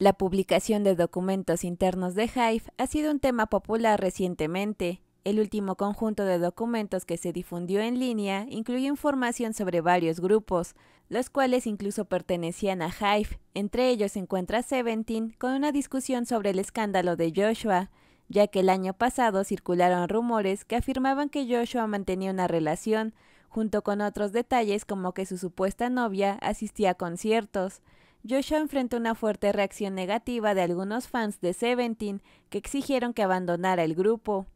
La publicación de documentos internos de Hive ha sido un tema popular recientemente. El último conjunto de documentos que se difundió en línea incluye información sobre varios grupos, los cuales incluso pertenecían a Hive. Entre ellos se encuentra Seventeen con una discusión sobre el escándalo de Joshua, ya que el año pasado circularon rumores que afirmaban que Joshua mantenía una relación, junto con otros detalles como que su supuesta novia asistía a conciertos. Joshua enfrentó una fuerte reacción negativa de algunos fans de Seventeen que exigieron que abandonara el grupo.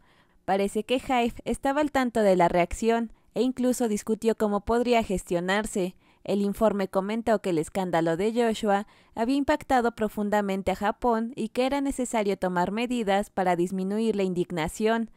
Parece que Hype estaba al tanto de la reacción e incluso discutió cómo podría gestionarse. El informe comentó que el escándalo de Joshua había impactado profundamente a Japón y que era necesario tomar medidas para disminuir la indignación.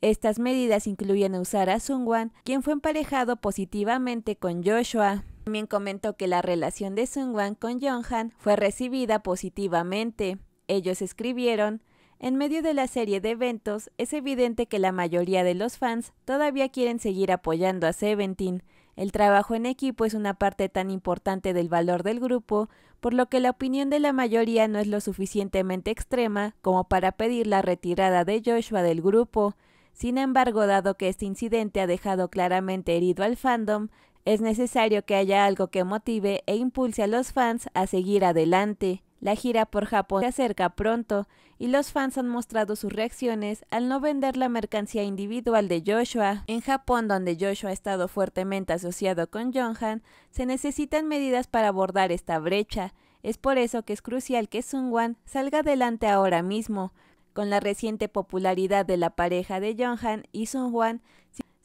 Estas medidas incluyen usar a Sungwan, quien fue emparejado positivamente con Joshua. También comentó que la relación de Sungwan con Jonghan fue recibida positivamente. Ellos escribieron, en medio de la serie de eventos, es evidente que la mayoría de los fans todavía quieren seguir apoyando a Seventeen. El trabajo en equipo es una parte tan importante del valor del grupo, por lo que la opinión de la mayoría no es lo suficientemente extrema como para pedir la retirada de Joshua del grupo. Sin embargo, dado que este incidente ha dejado claramente herido al fandom, es necesario que haya algo que motive e impulse a los fans a seguir adelante. La gira por Japón se acerca pronto y los fans han mostrado sus reacciones al no vender la mercancía individual de Joshua. En Japón, donde Joshua ha estado fuertemente asociado con Jonghan, se necesitan medidas para abordar esta brecha. Es por eso que es crucial que Wan salga adelante ahora mismo. Con la reciente popularidad de la pareja de Jonghan y Juan.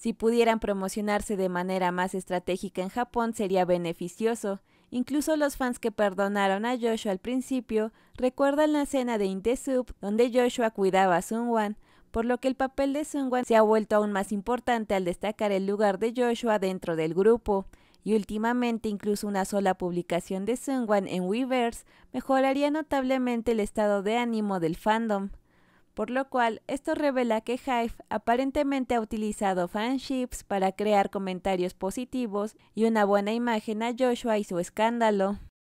Si pudieran promocionarse de manera más estratégica en Japón sería beneficioso. Incluso los fans que perdonaron a Joshua al principio recuerdan la escena de In donde Joshua cuidaba a Wan, por lo que el papel de Wan se ha vuelto aún más importante al destacar el lugar de Joshua dentro del grupo. Y últimamente incluso una sola publicación de Wan en Weverse mejoraría notablemente el estado de ánimo del fandom por lo cual esto revela que Hive aparentemente ha utilizado fanships para crear comentarios positivos y una buena imagen a Joshua y su escándalo.